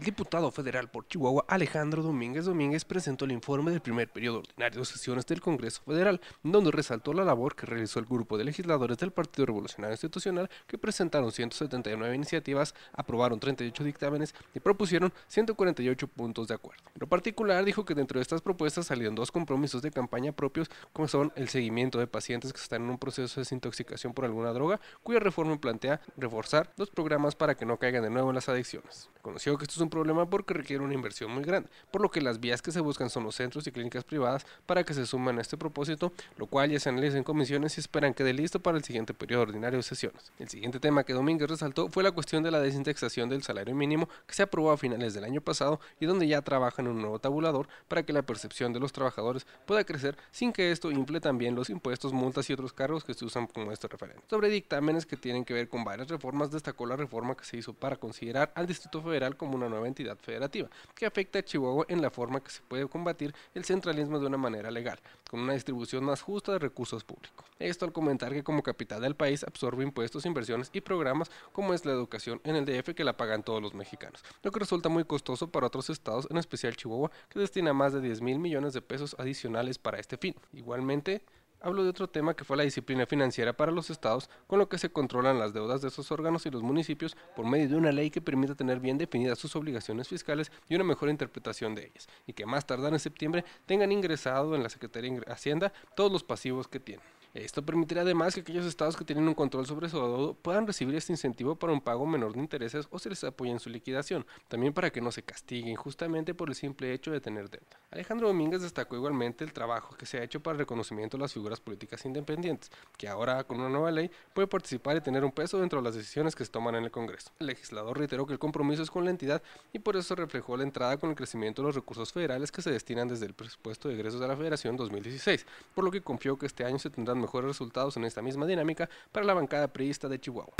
diputado federal por Chihuahua, Alejandro Domínguez Domínguez, presentó el informe del primer periodo ordinario de sesiones del Congreso Federal, donde resaltó la labor que realizó el grupo de legisladores del Partido Revolucionario Institucional, que presentaron 179 iniciativas, aprobaron 38 dictámenes y propusieron 148 puntos de acuerdo. En lo particular, dijo que dentro de estas propuestas salieron dos compromisos de campaña propios, como son el seguimiento de pacientes que están en un proceso de desintoxicación por alguna droga, cuya reforma plantea reforzar los programas para que no caigan de nuevo en las adicciones. Conoció que esto es un problema porque requiere una inversión muy grande, por lo que las vías que se buscan son los centros y clínicas privadas para que se suman a este propósito, lo cual ya se analiza en comisiones y esperan que quede listo para el siguiente periodo ordinario de sesiones. El siguiente tema que Domínguez resaltó fue la cuestión de la desindexación del salario mínimo que se aprobó a finales del año pasado y donde ya trabajan en un nuevo tabulador para que la percepción de los trabajadores pueda crecer sin que esto infle también los impuestos, multas y otros cargos que se usan como este referente. Sobre dictámenes que tienen que ver con varias reformas, destacó la reforma que se hizo para considerar al Distrito Federal como una nueva entidad federativa, que afecta a Chihuahua en la forma que se puede combatir el centralismo de una manera legal, con una distribución más justa de recursos públicos. Esto al comentar que como capital del país absorbe impuestos, inversiones y programas como es la educación en el DF que la pagan todos los mexicanos, lo que resulta muy costoso para otros estados, en especial Chihuahua, que destina más de 10 mil millones de pesos adicionales para este fin. Igualmente, Hablo de otro tema que fue la disciplina financiera para los estados, con lo que se controlan las deudas de esos órganos y los municipios por medio de una ley que permita tener bien definidas sus obligaciones fiscales y una mejor interpretación de ellas, y que más tardar en septiembre tengan ingresado en la Secretaría de Hacienda todos los pasivos que tienen. Esto permitirá además que aquellos estados que tienen un control sobre su deuda puedan recibir este incentivo para un pago menor de intereses o se les apoye en su liquidación, también para que no se castiguen justamente por el simple hecho de tener deuda. Alejandro Domínguez destacó igualmente el trabajo que se ha hecho para el reconocimiento de las las políticas independientes, que ahora con una nueva ley puede participar y tener un peso dentro de las decisiones que se toman en el Congreso. El legislador reiteró que el compromiso es con la entidad y por eso reflejó la entrada con el crecimiento de los recursos federales que se destinan desde el presupuesto de egresos de la Federación 2016, por lo que confió que este año se tendrán mejores resultados en esta misma dinámica para la bancada priista de Chihuahua.